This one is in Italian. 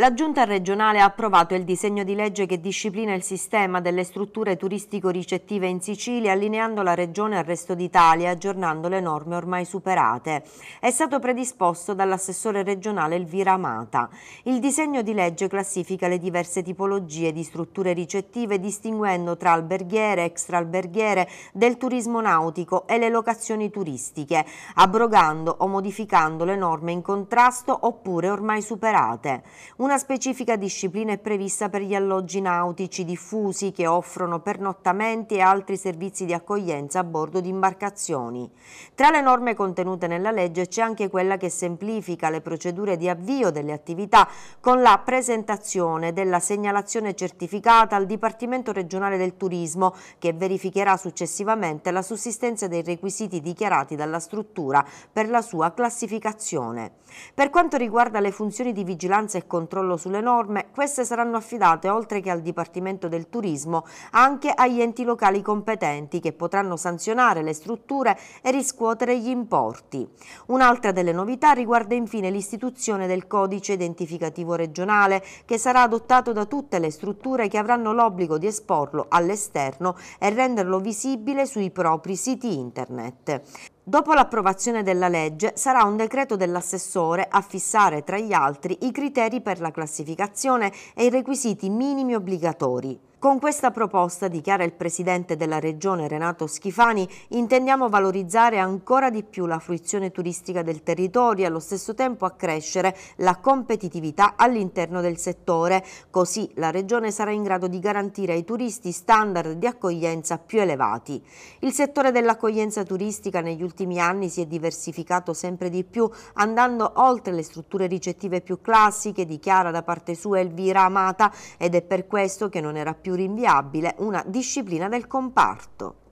La Giunta regionale ha approvato il disegno di legge che disciplina il sistema delle strutture turistico-ricettive in Sicilia, allineando la regione al resto d'Italia e aggiornando le norme ormai superate. È stato predisposto dall'assessore regionale Elvira Amata. Il disegno di legge classifica le diverse tipologie di strutture ricettive, distinguendo tra alberghiere, e extraalberghiere, del turismo nautico e le locazioni turistiche, abrogando o modificando le norme in contrasto oppure ormai superate. Una specifica disciplina è prevista per gli alloggi nautici diffusi che offrono pernottamenti e altri servizi di accoglienza a bordo di imbarcazioni. Tra le norme contenute nella legge c'è anche quella che semplifica le procedure di avvio delle attività con la presentazione della segnalazione certificata al Dipartimento regionale del turismo che verificherà successivamente la sussistenza dei requisiti dichiarati dalla struttura per la sua classificazione. Per quanto riguarda le funzioni di vigilanza e controllo, controllo sulle norme, queste saranno affidate oltre che al Dipartimento del Turismo anche agli enti locali competenti che potranno sanzionare le strutture e riscuotere gli importi. Un'altra delle novità riguarda infine l'istituzione del codice identificativo regionale che sarà adottato da tutte le strutture che avranno l'obbligo di esporlo all'esterno e renderlo visibile sui propri siti internet. Dopo l'approvazione della legge sarà un decreto dell'assessore a fissare tra gli altri i criteri per la classificazione e i requisiti minimi obbligatori. Con questa proposta, dichiara il presidente della regione Renato Schifani, intendiamo valorizzare ancora di più la fruizione turistica del territorio e allo stesso tempo accrescere la competitività all'interno del settore. Così la regione sarà in grado di garantire ai turisti standard di accoglienza più elevati. Il settore dell'accoglienza turistica negli ultimi anni si è diversificato sempre di più, andando oltre le strutture ricettive più classiche, dichiara da parte sua Elvira Amata, ed è per questo che non era più più rinviabile una disciplina del comparto.